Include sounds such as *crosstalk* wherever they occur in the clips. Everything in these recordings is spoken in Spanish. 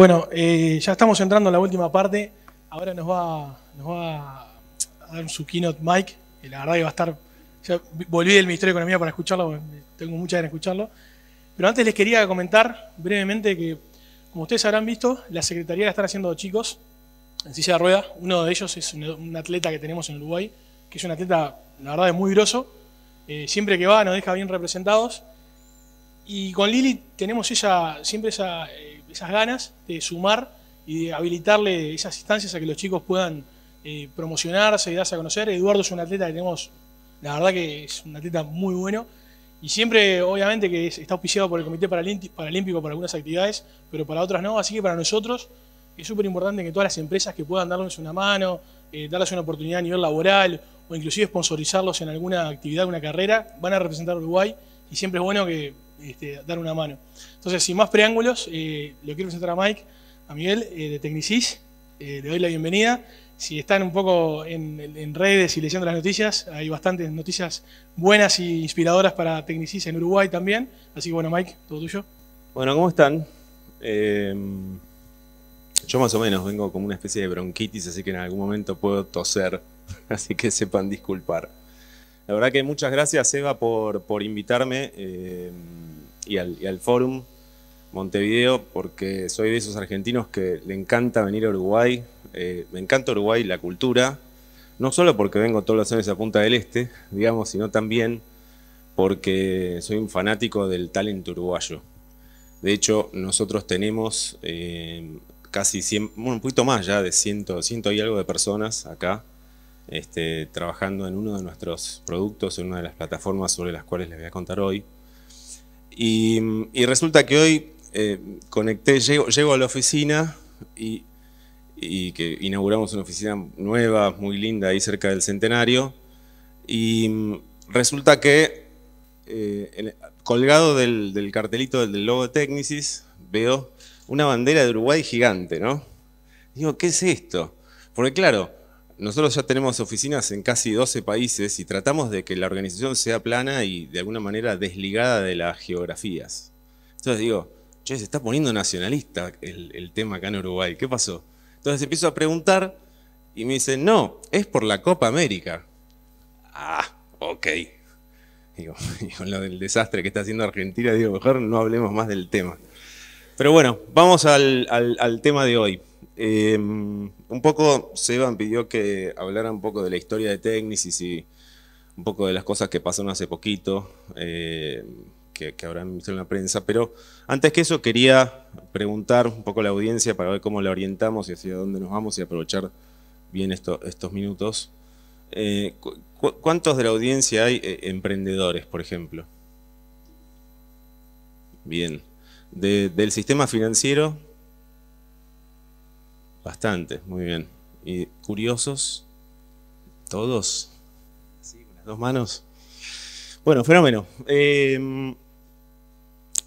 Bueno, eh, ya estamos entrando en la última parte. Ahora nos va, a dar su keynote Mike, que la verdad que va a estar... volví del Ministerio de Economía para escucharlo, tengo mucha ganas de escucharlo. Pero antes les quería comentar brevemente que, como ustedes habrán visto, la Secretaría la están haciendo chicos en silla de Rueda. Uno de ellos es un atleta que tenemos en Uruguay, que es un atleta, la verdad, es muy groso. Eh, siempre que va nos deja bien representados. Y con Lili tenemos ella, siempre esa eh, esas ganas de sumar y de habilitarle esas instancias a que los chicos puedan eh, promocionarse y darse a conocer. Eduardo es un atleta que tenemos, la verdad que es un atleta muy bueno. Y siempre, obviamente, que está auspiciado por el Comité Paralímpico para algunas actividades, pero para otras no. Así que para nosotros es súper importante que todas las empresas que puedan darles una mano, eh, darles una oportunidad a nivel laboral o inclusive sponsorizarlos en alguna actividad, una carrera, van a representar a Uruguay. Y siempre es bueno que este, dar una mano. Entonces, sin más preángulos, eh, lo quiero presentar a Mike, a Miguel eh, de Tecnicis. Eh, le doy la bienvenida. Si están un poco en, redes y leyendo las noticias, hay bastantes noticias buenas e inspiradoras para Tecnicis en Uruguay también. Así que bueno, Mike, todo tuyo. Bueno, ¿cómo están? Yo más o menos vengo como una especie de bronquitis, así que en algún momento puedo toser, *laughs* así que sepan disculpar. La verdad que muchas gracias, Eva, por, por invitarme eh, y, al, Fórum Montevideo, porque soy de esos argentinos que le encanta venir a Uruguay. Eh, me encanta Uruguay, la cultura, no solo porque vengo todos los años a Punta del Este, digamos, sino también porque soy un fanático del talento uruguayo. De hecho, nosotros tenemos eh, casi 100, un poquito más ya de ciento ciento y algo de personas acá este, trabajando en uno de nuestros productos, en una de las plataformas sobre las cuales les voy a contar hoy. Y, resulta que hoy eh, conecté, llego, a la oficina y, que inauguramos una oficina nueva, muy linda, ahí cerca del centenario. Y mm, resulta que eh, colgado del, cartelito del, logo de Technicis veo una bandera de Uruguay gigante, ¿no? Digo, ¿qué es esto? Porque claro, nosotros ya tenemos oficinas en casi 12 países y tratamos de que la organización sea plana y de alguna manera desligada de las geografías. Entonces digo, che, se está poniendo nacionalista el, tema acá en Uruguay, ¿qué pasó? Entonces empiezo a preguntar y me dicen, no, es por la Copa América. Ah, ok. Digo, *laughs* y con lo del desastre que está haciendo Argentina, digo, mejor no hablemos más del tema. Pero bueno, vamos al, tema de hoy. Em, un poco Seban pidió que hablara un poco de la historia de Tecnisis y un poco de las cosas que pasaron hace poquito, eh, que, habrán visto en la prensa, pero antes que eso quería preguntar un poco a la audiencia para ver cómo la orientamos y hacia dónde nos vamos y aprovechar bien estos minutos. Eh, ¿Cuántos de la audiencia hay eh, emprendedores, por ejemplo? Bien. ¿Del sistema financiero? Bastante, muy bien. ¿Y curiosos? ¿Todos? ¿Así, ¿Con las dos manos? Bueno, fenómeno. Em,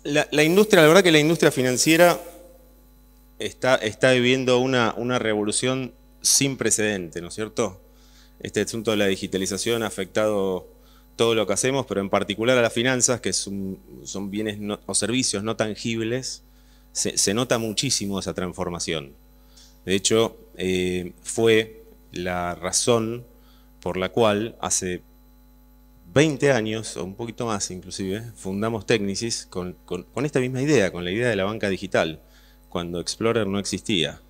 la, industria, la verdad que la industria financiera está, está viviendo una, revolución sin precedente, ¿no es cierto? Este asunto de la digitalización ha afectado todo lo que hacemos, pero en particular a las finanzas, que son, bienes o servicios no tangibles, se, nota muchísimo esa transformación. De hecho, eh, fue la razón por la cual hace 20 años, o un poquito más inclusive, fundamos Technicis con, esta misma idea, con la idea de la banca digital, cuando Explorer no existía.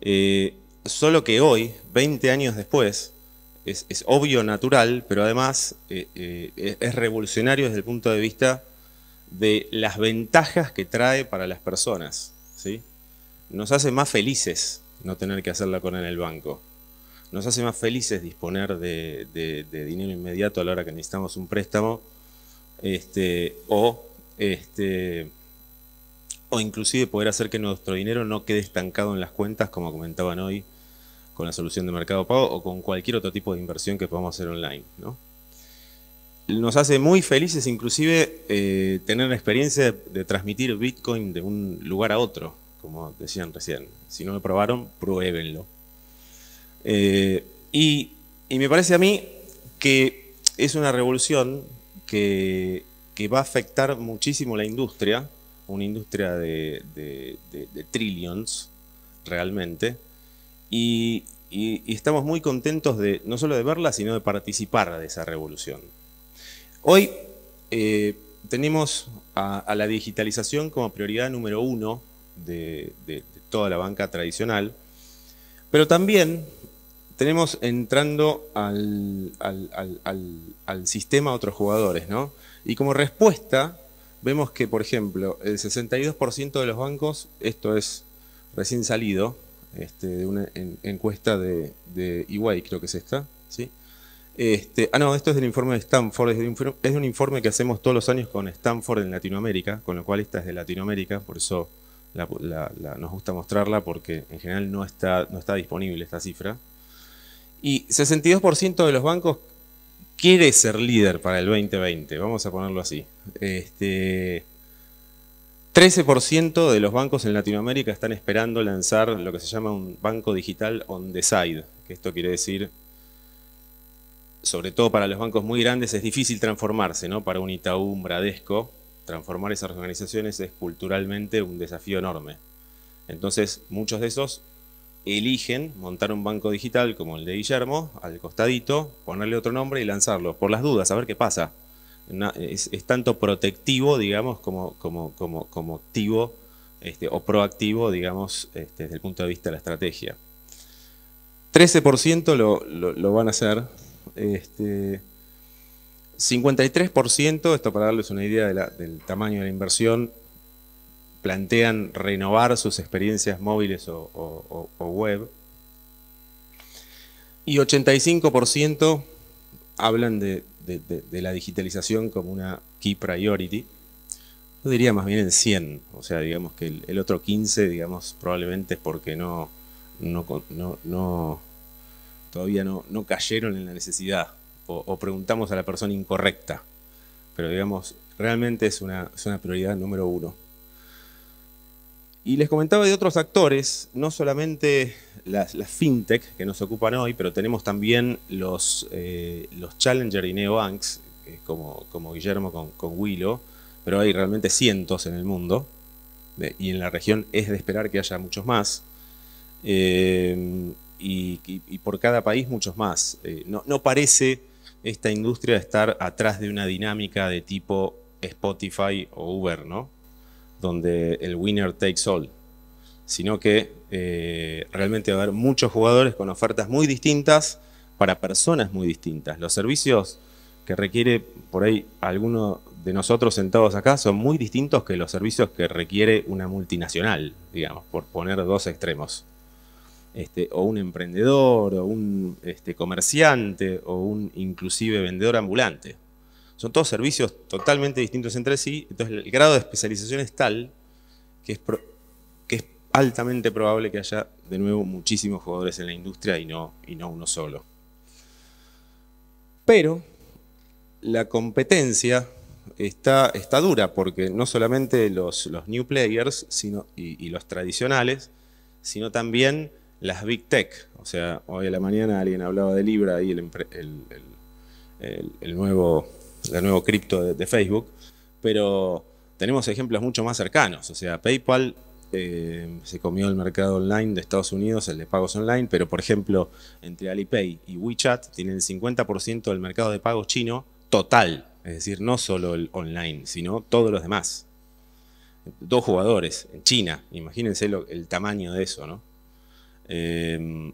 Eh, solo que hoy, 20 años después, es, obvio, natural, pero además eh, es revolucionario desde el punto de vista de las ventajas que trae para las personas. ¿sí? Nos hace más felices no tener que hacer la cola en el banco. Nos hace más felices disponer de, dinero inmediato a la hora que necesitamos un préstamo este, o, este, o inclusive poder hacer que nuestro dinero no quede estancado en las cuentas, como comentaban hoy, con la solución de mercado pago o con cualquier otro tipo de inversión que podamos hacer online. Nos hace muy felices inclusive eh, tener la experiencia de transmitir Bitcoin de un lugar a otro como decían recién. Si no lo probaron, pruébenlo. Eh, y, me parece a mí que es una revolución que, va a afectar muchísimo la industria, una industria de, de, trillions realmente, y, estamos muy contentos de no solo de verla, sino de participar de esa revolución. Hoy eh, tenemos a la digitalización como prioridad número uno de, toda la banca tradicional. Pero también tenemos entrando al, al, sistema otros jugadores, ¿no? Y como respuesta, vemos que, por ejemplo, el 62% de los bancos, esto es recién salido, este, de una encuesta de, de e creo que es esta, ¿sí? Este, ah, no, esto es del informe de Stanford, es, es, un informe que hacemos todos los años con Stanford en Latinoamérica, con lo cual esta es de Latinoamérica, por eso la, nos gusta mostrarla porque en general no está, no está disponible esta cifra. Y 62% de los bancos quiere ser líder para el 2020, vamos a ponerlo así. 13% este, de los bancos en Latinoamérica están esperando lanzar lo que se llama un banco digital on the side, que esto quiere decir, sobre todo para los bancos muy grandes, es difícil transformarse, ¿no? Para un Itaú, un Bradesco, transformar esas organizaciones es culturalmente un desafío enorme. Entonces, muchos de esos eligen montar un banco digital como el de Guillermo, al costadito, ponerle otro nombre y lanzarlo, por las dudas, a ver qué pasa. es, tanto protectivo, digamos, como, como, como, como activo este, o proactivo, digamos, este, desde el punto de vista de la estrategia. 13% lo, lo, lo, van a hacer. Este, 53%, esto para darles una idea del tamaño de la inversión, plantean renovar sus experiencias móviles o, web. Y 85% hablan de, la digitalización como una key priority. Yo diría más bien en 100, o sea, digamos que el, otro 15, digamos, probablemente es porque todavía no cayeron en la necesidad o, preguntamos a la persona incorrecta. Pero digamos, realmente es una, prioridad número uno. Y les comentaba de otros actores, no solamente las, fintech que nos ocupan hoy, pero tenemos también los, eh, challenger y neobanks, como, como Guillermo con, con Willow, pero hay realmente cientos en el mundo, y en la región es de esperar que haya muchos más, eh, y, por cada país muchos más. Eh, no, no parece esta industria de estar atrás de una dinámica de tipo Spotify o Uber, ¿no? Donde el winner takes all. Sino que eh, realmente va a haber muchos jugadores con ofertas muy distintas para personas muy distintas. Los servicios que requiere por ahí alguno de nosotros sentados acá son muy distintos que los servicios que requiere una multinacional, digamos, por poner dos extremos. Este, o un emprendedor, o un este, comerciante, o un inclusive vendedor ambulante. Son todos servicios totalmente distintos entre sí, entonces el grado de especialización es tal que es, que es altamente probable que haya de nuevo muchísimos jugadores en la industria y no, y no uno solo. Pero la competencia está, está dura porque no solamente los, los new players sino, y los tradicionales, sino también las Big Tech. O sea, hoy a la mañana alguien hablaba de Libra y el, nuevo, cripto de, Facebook, pero tenemos ejemplos mucho más cercanos. O sea, PayPal eh, se comió el mercado online de Estados Unidos, el de pagos online, pero por ejemplo, entre Alipay y WeChat tienen el 50% del mercado de pagos chino total. Es decir, no solo el online, sino todos los demás. Dos jugadores en China, imagínense el tamaño de eso, ¿no? Em,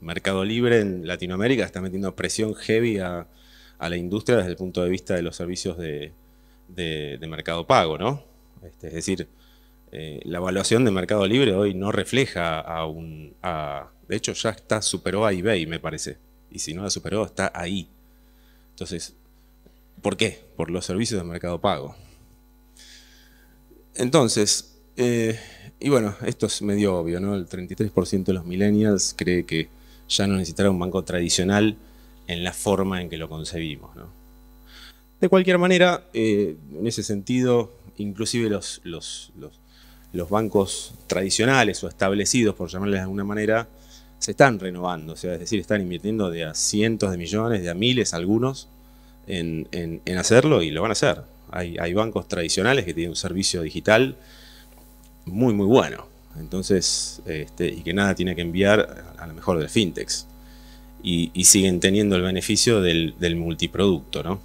mercado Libre en Latinoamérica está metiendo presión heavy a, la industria desde el punto de vista de los servicios de, mercado pago, ¿no? Este, es decir, eh, la evaluación de Mercado Libre hoy no refleja a un... de hecho, ya está, superó a eBay, me parece. Y si no la superó, está ahí. Entonces, ¿por qué? Por los servicios de mercado pago. Entonces, eh, y bueno, esto es medio obvio, ¿no? El 33% de los millennials cree que ya no necesitará un banco tradicional en la forma en que lo concebimos, De cualquier manera, eh, en ese sentido, inclusive los, bancos tradicionales o establecidos, por llamarles de alguna manera, se están renovando, o sea, es decir, están invirtiendo de a cientos de millones, de a miles algunos, en, hacerlo y lo van a hacer. Hay, hay bancos tradicionales que tienen un servicio digital muy, muy bueno. Entonces, este, y que nada tiene que enviar a lo mejor del fintechs. Y, siguen teniendo el beneficio del, multiproducto, ¿no?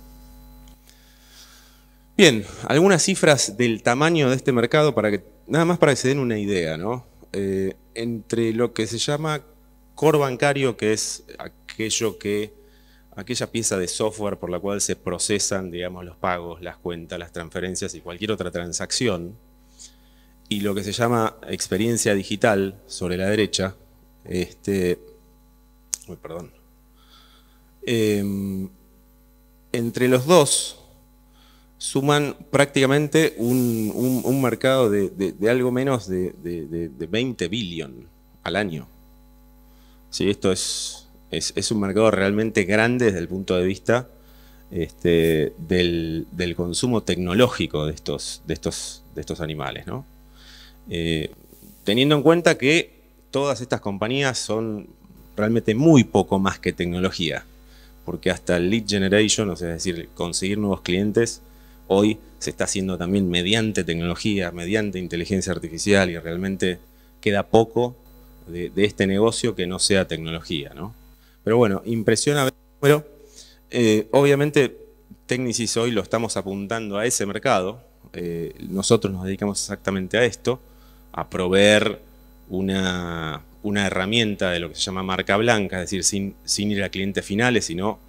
Bien, algunas cifras del tamaño de este mercado para que, nada más para que se den una idea, ¿no? Eh, entre lo que se llama core bancario, que es aquello que, aquella pieza de software por la cual se procesan, digamos, los pagos, las cuentas, las transferencias y cualquier otra transacción, y lo que se llama experiencia digital sobre la derecha, este, perdón, em, entre los dos suman prácticamente un, mercado de, algo menos de, 20 billón al año. Sí, esto es, es, un mercado realmente grande desde el punto de vista este, del, del, consumo tecnológico de estos, de estos, de estos animales, ¿no? Eh, teniendo en cuenta que todas estas compañías son realmente muy poco más que tecnología, porque hasta el lead generation, o sea, es decir, conseguir nuevos clientes, hoy se está haciendo también mediante tecnología, mediante inteligencia artificial y realmente queda poco de, este negocio que no sea tecnología, Pero bueno, impresiona ver, eh, obviamente Technicis hoy lo estamos apuntando a ese mercado, eh, nosotros nos dedicamos exactamente a esto, a proveer una, herramienta de lo que se llama marca blanca, es decir, sin, sin ir a clientes finales, sino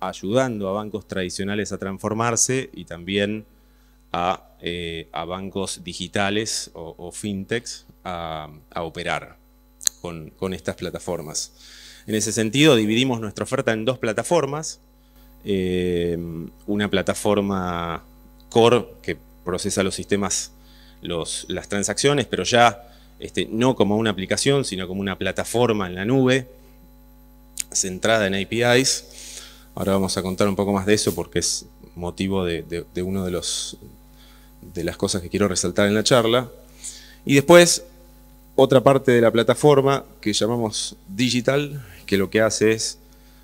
ayudando a bancos tradicionales a transformarse y también a, eh, bancos digitales o, fintechs a, operar con, estas plataformas. En ese sentido, dividimos nuestra oferta en dos plataformas. Eh, una plataforma core que procesa los sistemas las transacciones, pero ya este, no como una aplicación, sino como una plataforma en la nube, centrada en APIs. Ahora vamos a contar un poco más de eso porque es motivo de, una de de los de las cosas que quiero resaltar en la charla. Y después, otra parte de la plataforma que llamamos digital, que lo que hace es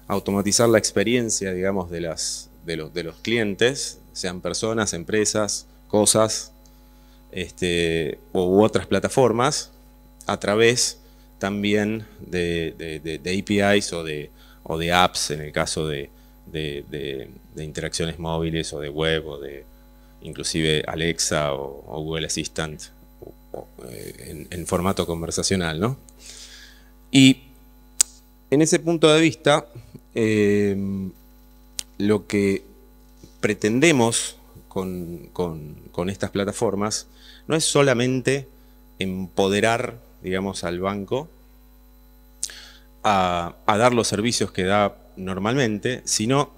automatizar la experiencia, digamos, de, las, de, los, de los clientes, sean personas, empresas, cosas, este, u otras plataformas a través también de, APIs o de, apps en el caso de, interacciones móviles o de web o de inclusive Alexa o, Google Assistant eh, en, formato conversacional. Y en ese punto de vista, em, lo que pretendemos con estas plataformas no es solamente empoderar, digamos, al banco a, dar los servicios que da normalmente, sino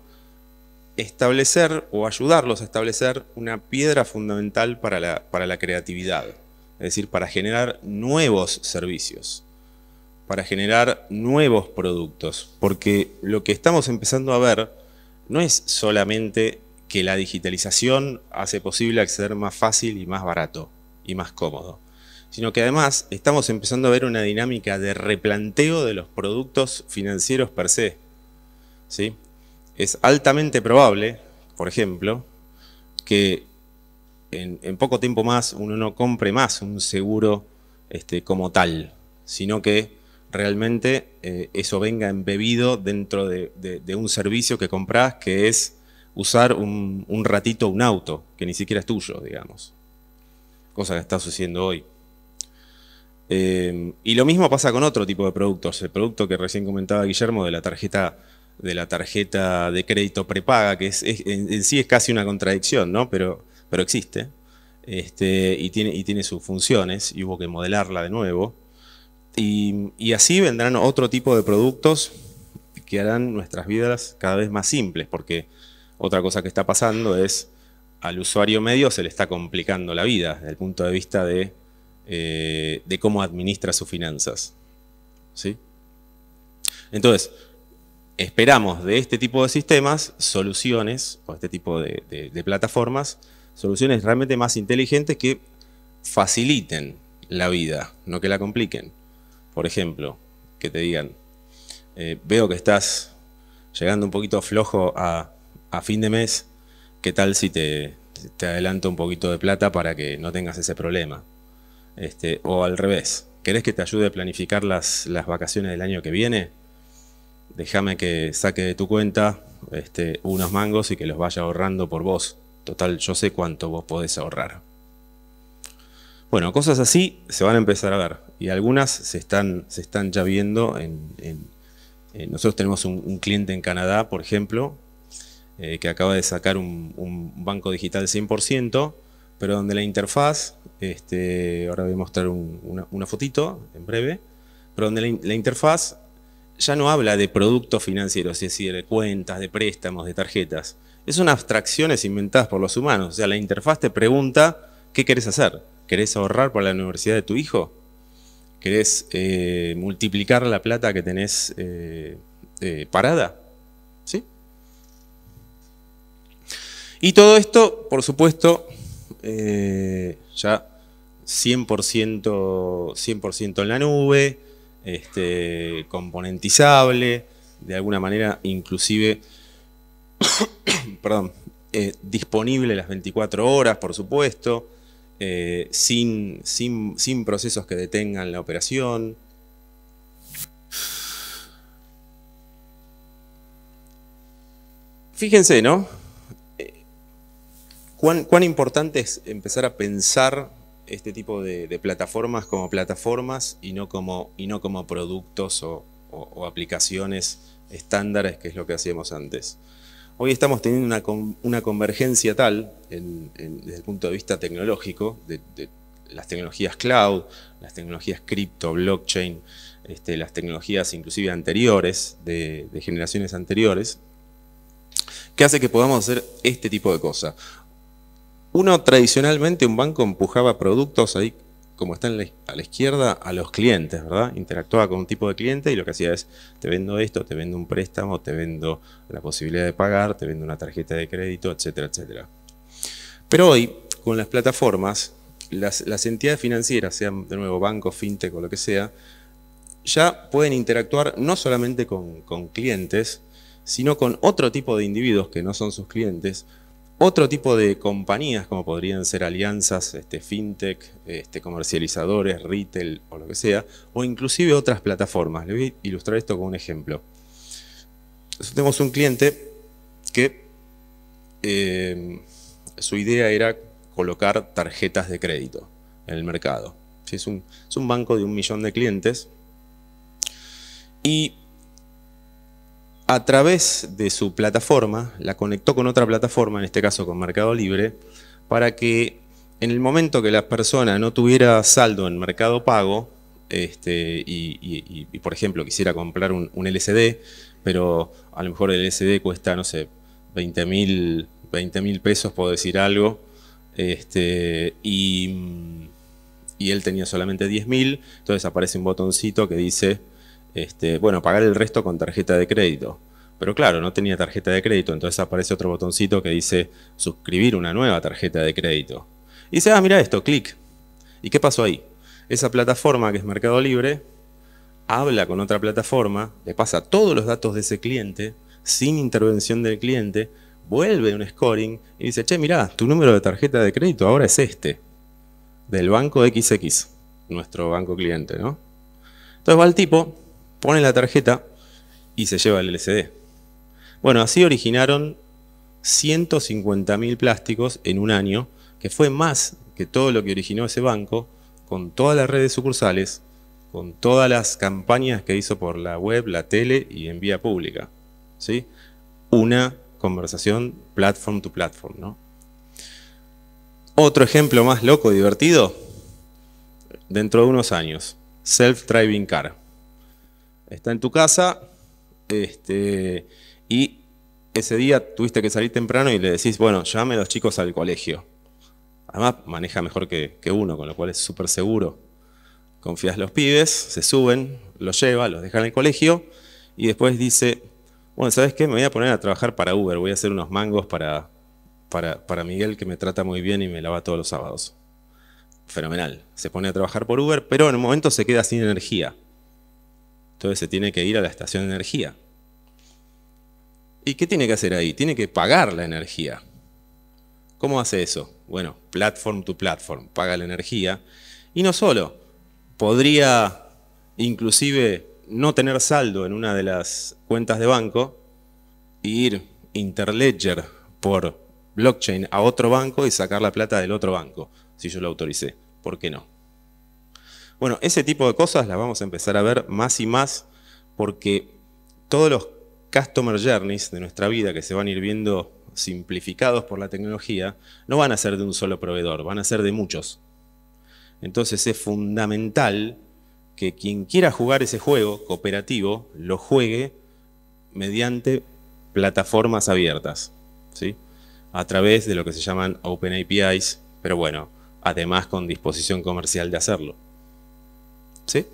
establecer o ayudarlos a establecer una piedra fundamental para la, para la, creatividad, es decir, para generar nuevos servicios, para generar nuevos productos, porque lo que estamos empezando a ver no es solamente que la digitalización hace posible acceder más fácil y más barato, y más cómodo, sino que además estamos empezando a ver una dinámica de replanteo de los productos financieros per se. Es altamente probable, por ejemplo, que en, poco tiempo más uno no compre más un seguro este, como tal, sino que realmente eh, eso venga embebido dentro de, un servicio que compras que es usar un ratito un auto, que ni siquiera es tuyo, digamos cosa que está sucediendo hoy. Eh, y lo mismo pasa con otro tipo de productos. El producto que recién comentaba Guillermo de la tarjeta de la tarjeta de crédito prepaga, que es, en, sí es casi una contradicción, ¿no? Pero, pero existe. Este, y, tiene, y tiene sus funciones, y hubo que modelarla de nuevo. y así vendrán otro tipo de productos que harán nuestras vidas cada vez más simples, porque otra cosa que está pasando es al usuario medio se le está complicando la vida desde el punto de vista eh, de, cómo administra sus finanzas. ¿Sí? Entonces, esperamos de este tipo de sistemas soluciones, o este tipo de, plataformas, soluciones realmente más inteligentes que faciliten la vida, no que la compliquen. Por ejemplo, que te digan, eh, veo que estás llegando un poquito flojo a fin de mes, ¿qué tal si te, adelanto un poquito de plata para que no tengas ese problema? Este, o al revés, ¿querés que te ayude a planificar las, vacaciones del año que viene? Déjame que saque de tu cuenta este, unos mangos y que los vaya ahorrando por vos. Total, yo sé cuánto vos podés ahorrar. Bueno, cosas así se van a empezar a ver y algunas se están, ya viendo. Eh, nosotros tenemos un cliente en Canadá, por ejemplo, eh, que acaba de sacar un, banco digital 100%, pero donde la interfaz, este, ahora voy a mostrar una, fotito en breve, pero donde la, interfaz ya no habla de productos financieros, es decir, de cuentas, de préstamos, de tarjetas. Es son abstracciones inventadas por los humanos. O sea, la interfaz te pregunta, ¿qué querés hacer? ¿Querés ahorrar para la universidad de tu hijo? ¿Querés eh, multiplicar la plata que tenés eh, parada? Y todo esto, por supuesto, eh, ya 100%, en la nube, este, componentizable, de alguna manera inclusive, *coughs* perdón, eh, disponible las 24 horas, por supuesto, eh, sin procesos que detengan la operación. Fíjense, ¿no? ¿Cuán, importante es empezar a pensar este tipo de, plataformas como plataformas y no como, y no como productos o, aplicaciones estándares, que es lo que hacíamos antes? Hoy estamos teniendo una, convergencia tal, desde el punto de vista tecnológico, de, las tecnologías cloud, las tecnologías cripto, blockchain, este, las tecnologías inclusive anteriores, de, generaciones anteriores, que hace que podamos hacer este tipo de cosas. Uno tradicionalmente, un banco empujaba productos ahí, como están a la izquierda, a los clientes, ¿verdad? Interactuaba con un tipo de cliente y lo que hacía es, te vendo esto, te vendo un préstamo, te vendo la posibilidad de pagar, te vendo una tarjeta de crédito, etcétera, etcétera. Pero hoy, con las plataformas, las, entidades financieras, sean de nuevo banco, fintech o lo que sea, ya pueden interactuar no solamente con clientes, sino con otro tipo de individuos que no son sus clientes, otro tipo de compañías, como podrían ser alianzas, este, fintech, este, comercializadores, retail o lo que sea, o inclusive otras plataformas. le voy a ilustrar esto con un ejemplo. tenemos un cliente que eh, su idea era colocar tarjetas de crédito en el mercado. Es un, es un banco de un millón de clientes y a través de su plataforma, la conectó con otra plataforma, en este caso con Mercado Libre, para que en el momento que la persona no tuviera saldo en Mercado Pago, este, y, por ejemplo quisiera comprar un, LSD LCD, pero a lo mejor el LCD cuesta, no sé, 20 mil pesos, puedo decir algo, este, y, y él tenía solamente 10 mil, entonces aparece un botoncito que dice este, bueno, pagar el resto con tarjeta de crédito. Pero claro, no tenía tarjeta de crédito, entonces aparece otro botoncito que dice suscribir una nueva tarjeta de crédito. Y dice, ah, mira esto, clic. ¿Y qué pasó ahí? Esa plataforma que es Mercado Libre habla con otra plataforma, le pasa todos los datos de ese cliente, sin intervención del cliente, vuelve un scoring y dice, che, mirá, tu número de tarjeta de crédito ahora es este, del banco XX, nuestro banco cliente, ¿no? Entonces va el tipo, pone la tarjeta y se lleva el LCD. Bueno, así originaron 150.000 plásticos en un año, que fue más que todo lo que originó ese banco, con todas las redes sucursales, con todas las campañas que hizo por la web, la tele y en vía pública. ¿sí? Una conversación platform to platform. Otro ejemplo más loco, divertido, dentro de unos años, self-driving car está en tu casa este, y ese día tuviste que salir temprano y le decís, bueno, llame a los chicos al colegio. Además, maneja mejor que, uno, con lo cual es súper seguro. Confías los pibes, se suben, los lleva, los deja en el colegio y después dice, bueno, ¿sabes qué? Me voy a poner a trabajar para Uber, voy a hacer unos mangos para, para, para Miguel que me trata muy bien y me lava todos los sábados. Fenomenal. Se pone a trabajar por Uber, pero en un momento se queda sin energía. Entonces se tiene que ir a la estación de energía. ¿Y qué tiene que hacer ahí? Tiene que pagar la energía. ¿Cómo hace eso? Bueno, platform to platform, paga la energía. Y no solo, podría inclusive no tener saldo en una de las cuentas de banco e ir interledger por blockchain a otro banco y sacar la plata del otro banco, si yo lo autoricé. ¿Por qué no? Bueno, ese tipo de cosas las vamos a empezar a ver más y más porque todos los customer journeys de nuestra vida que se van a ir viendo simplificados por la tecnología, no van a ser de un solo proveedor, van a ser de muchos. Entonces es fundamental que quien quiera jugar ese juego cooperativo lo juegue mediante plataformas abiertas, ¿sí? a través de lo que se llaman Open APIs, pero bueno, además con disposición comercial de hacerlo. ¿Sí?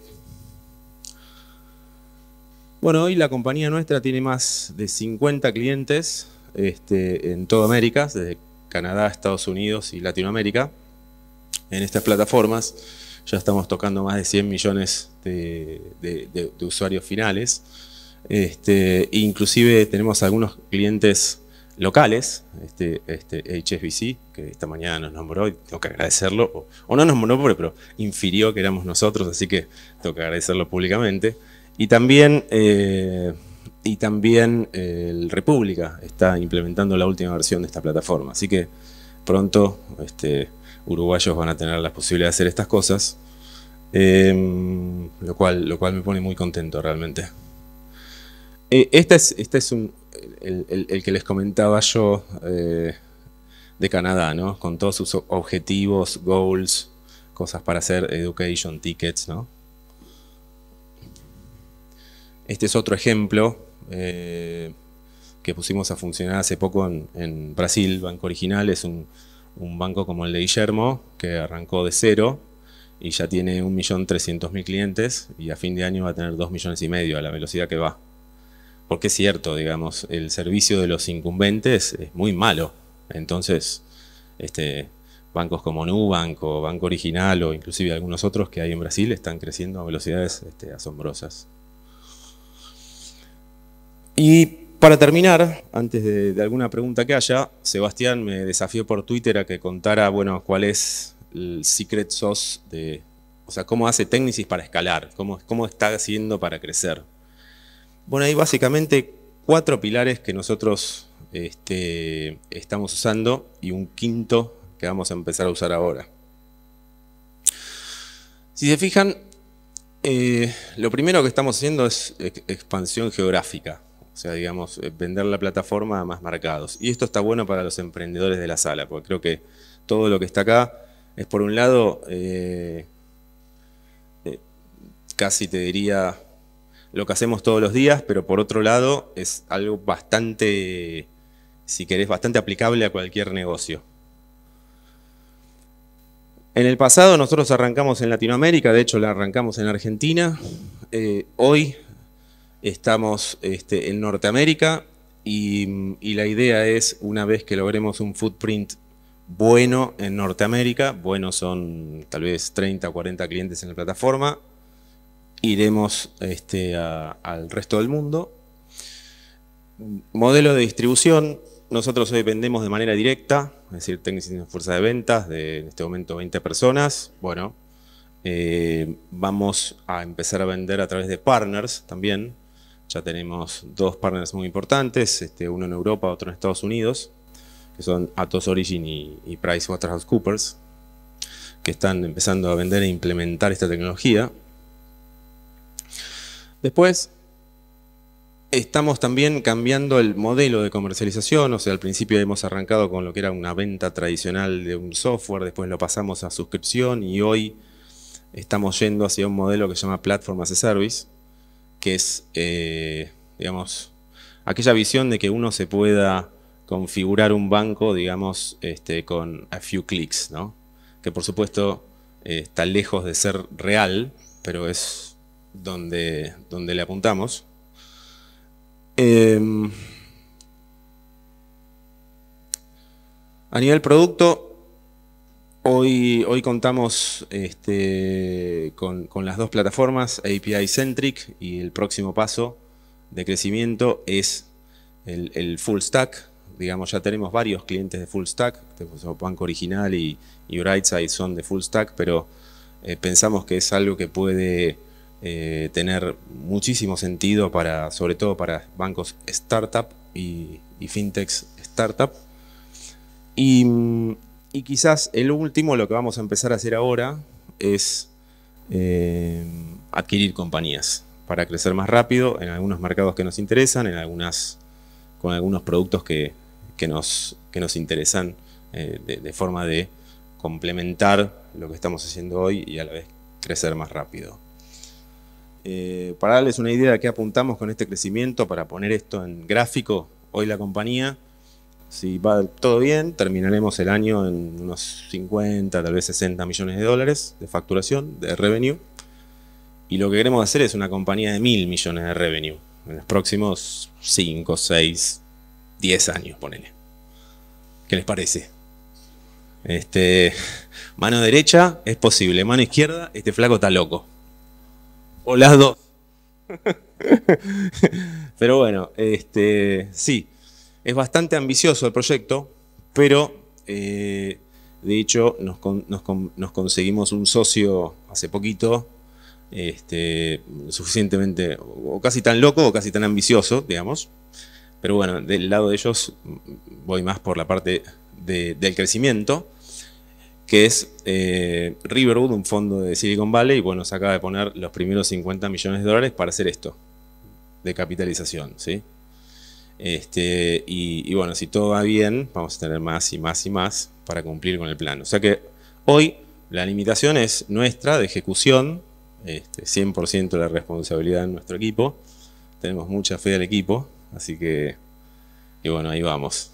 Bueno, hoy la compañía nuestra tiene más de 50 clientes este, en toda América, desde Canadá, Estados Unidos y Latinoamérica. En estas plataformas ya estamos tocando más de 100 millones de, usuarios finales. Este, inclusive tenemos algunos clientes locales, este, este HSBC, que esta mañana nos nombró y tengo que agradecerlo, o, no nos nombró, pero infirió que éramos nosotros, así que tengo que agradecerlo públicamente. Y también, eh, y también eh, el República está implementando la última versión de esta plataforma, así que pronto este, uruguayos van a tener la posibilidad de hacer estas cosas, em, lo, cual, lo cual me pone muy contento realmente. Eh, esta es, esta es un, el, que les comentaba yo eh, de Canadá, ¿no? Con todos sus objetivos, goals, cosas para hacer, education, tickets, Este es otro ejemplo eh, que pusimos a funcionar hace poco en, Brasil, Banco Original, es un, banco como el de Guillermo, que arrancó de cero y ya tiene 1.300.000 clientes y a fin de año va a tener 2 millones y medio a la velocidad que va. Porque es cierto, digamos, el servicio de los incumbentes es muy malo. Entonces, este, bancos como Nubank o Banco Original o inclusive algunos otros que hay en Brasil están creciendo a velocidades este, asombrosas. Y para terminar, antes de, alguna pregunta que haya, Sebastián me desafió por Twitter a que contara, bueno, cuál es el secret sauce de, o sea, cómo hace Technicis para escalar, cómo está haciendo para crecer. Bueno, hay básicamente cuatro pilares que nosotros este, estamos usando y un quinto que vamos a empezar a usar ahora. Si se fijan, eh, lo primero que estamos haciendo es expansión geográfica, o sea, digamos, eh, vender la plataforma a más mercados. Y esto está bueno para los emprendedores de la sala, porque creo que todo lo que está acá es, por un lado, eh, casi te diría lo que hacemos todos los días, pero por otro lado es algo bastante, si querés, bastante aplicable a cualquier negocio. En el pasado nosotros arrancamos en Latinoamérica, de hecho la arrancamos en Argentina, eh, hoy estamos este, en Norteamérica y, y la idea es, una vez que logremos un footprint bueno en Norteamérica, bueno son tal vez 30 o 40 clientes en la plataforma, iremos este, al resto del mundo. Modelo de distribución, nosotros hoy vendemos de manera directa, es decir, técnicas en fuerza de ventas, de en este momento 20 personas. Bueno, eh, vamos a empezar a vender a través de partners también. Ya tenemos dos partners muy importantes, este, uno en Europa, otro en Estados Unidos, que son Atos Origin y, y PricewaterhouseCoopers, que están empezando a vender e implementar esta tecnología. Después, Estamos también cambiando el modelo de comercialización, o sea, al principio hemos arrancado con lo que era una venta tradicional de un software, después lo pasamos a suscripción y hoy estamos yendo hacia un modelo que se llama Platform as a Service, que es, eh, digamos, aquella visión de que uno se pueda configurar un banco, digamos, este, con a few clicks, ¿no? Que por supuesto eh, está lejos de ser real, pero es donde, donde le apuntamos. Em, a nivel producto, hoy, hoy contamos este, con, con, las dos plataformas, API Centric, y el próximo paso de crecimiento es el, full stack. Digamos, ya tenemos varios clientes de full stack, Banco Original y, y Brightside son de full stack, pero eh, pensamos que es algo que puede eh, tener muchísimo sentido para, sobre todo para bancos startup y, y fintechs startup. Y, mm, quizás el último, lo que vamos a empezar a hacer ahora es eh, adquirir compañías para crecer más rápido en algunos mercados que nos interesan, en algunas, con algunos productos que, que, nos, interesan eh, de forma de complementar lo que estamos haciendo hoy y a la vez crecer más rápido. Eh, para darles una idea de qué apuntamos con este crecimiento, para poner esto en gráfico, hoy la compañía, si va todo bien, terminaremos el año en unos 50, tal vez 60 millones de dólares de facturación, de revenue. Y lo que queremos hacer es una compañía de mil millones de revenue en los próximos 5, 6, 10 años, ponele. ¿Qué les parece? Este, mano derecha es posible, mano izquierda, este flaco está loco. O las dos. *laughs* pero bueno, este, sí, es bastante ambicioso el proyecto, pero eh, de hecho nos, conseguimos un socio hace poquito, este, suficientemente, o casi tan loco o casi tan ambicioso, digamos. Pero bueno, del lado de ellos voy más por la parte del crecimiento que es eh, Riverwood, un fondo de Silicon Valley, y bueno, se acaba de poner los primeros 50 millones de dólares para hacer esto, de capitalización, ¿sí? Este, y, bueno, si todo va bien, vamos a tener más y más y más para cumplir con el plan. O sea que hoy la limitación es nuestra de ejecución, este, 100% la responsabilidad de nuestro equipo. Tenemos mucha fe al equipo, así que, y bueno, ahí vamos.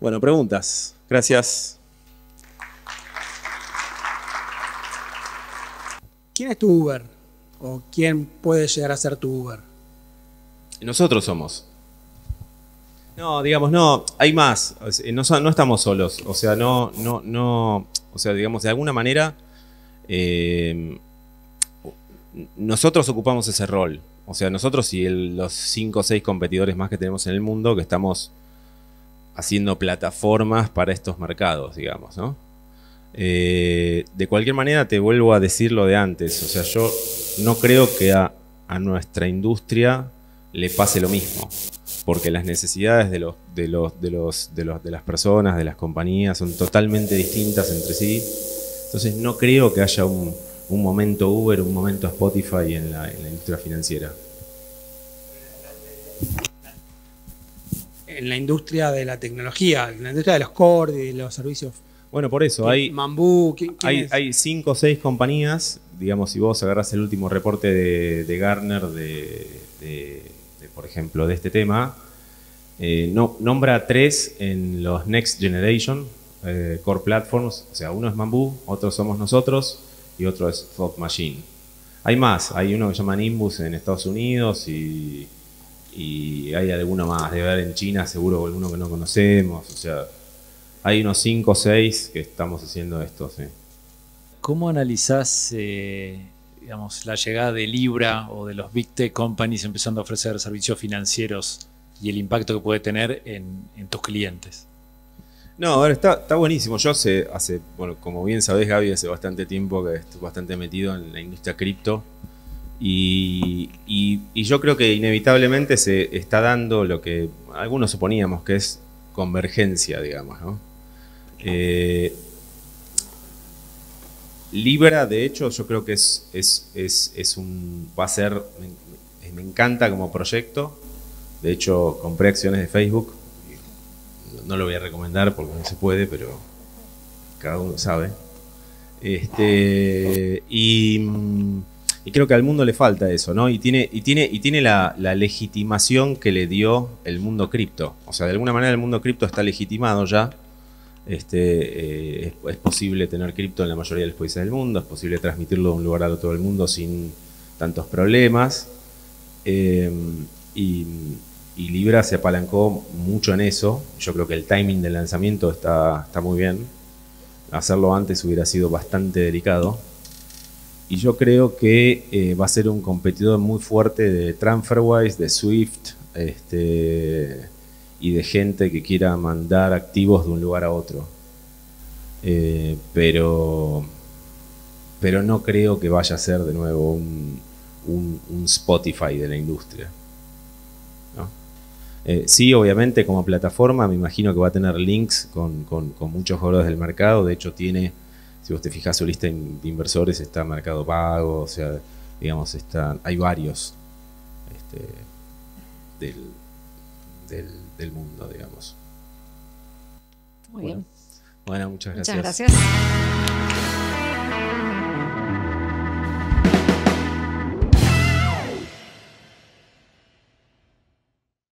Bueno, preguntas. Gracias. ¿quién es tu Uber? ¿O quién puede llegar a ser tu Uber? Nosotros somos. No, digamos, no, hay más. No, estamos solos. O sea, no, no, no. O sea, digamos, de alguna manera, eh, nosotros ocupamos ese rol. O sea, nosotros y los cinco, o seis competidores más que tenemos en el mundo que estamos haciendo plataformas para estos mercados, digamos, ¿no? Eh, de cualquier manera, te vuelvo a decir lo de antes. O sea, yo no creo que a, nuestra industria le pase lo mismo. Porque las necesidades de, las personas, de las compañías, son totalmente distintas entre sí. Entonces no creo que haya un, momento Uber, un momento Spotify en la, en la industria financiera. En la industria de la tecnología, en la industria de los core, de los servicios bueno, por eso, hay, hay, cinco o seis compañías, digamos, si vos agarras el último reporte de, Garner, de, por ejemplo, de este tema, eh, no, nombra tres en los Next Generation eh, Core Platforms, o sea, uno es Mambú, otro somos nosotros y otro es Fog Machine. Hay más, hay uno que se llama Nimbus en Estados Unidos y, y hay alguno más, debe haber en China seguro alguno que no conocemos, o sea... Hay unos 5 o 6 que estamos haciendo esto, sí. ¿Cómo analizás eh, digamos, la llegada de Libra o de los Big Tech Companies empezando a ofrecer servicios financieros y el impacto que puede tener en, tus clientes? No, ahora está, está buenísimo. Yo sé, hace, bueno, como bien sabés, Gaby, hace bastante tiempo que estoy bastante metido en la industria cripto. Y, y, yo creo que inevitablemente se está dando lo que algunos suponíamos que es convergencia, digamos, ¿no? Eh, Libra, de hecho, yo creo que es, es, un. va a ser. Me, encanta como proyecto. De hecho, compré acciones de Facebook. No lo voy a recomendar porque no se puede, pero cada uno sabe. Este, y, creo que al mundo le falta eso, ¿no? Y tiene, y tiene, y tiene la legitimación que le dio el mundo cripto. O sea, de alguna manera el mundo cripto está legitimado ya este, eh, es, posible tener cripto en la mayoría de los países del mundo, es posible transmitirlo de un lugar al otro del mundo sin tantos problemas. Em, y, Libra se apalancó mucho en eso. Yo creo que el timing del lanzamiento está, está muy bien. Hacerlo antes hubiera sido bastante delicado. Y yo creo que eh, va a ser un competidor muy fuerte de TransferWise, de Swift, este, y de gente que quiera mandar activos de un lugar a otro. Eh, pero, pero no creo que vaya a ser de nuevo un, Spotify de la industria. Eh, sí, obviamente como plataforma me imagino que va a tener links con, muchos jugadores del mercado. De hecho tiene, si vos te fijas su lista de inversores, está Mercado Pago, o sea, digamos, están, hay varios este, del del mundo, digamos. Muy bien. Bueno, muchas gracias. Muchas gracias.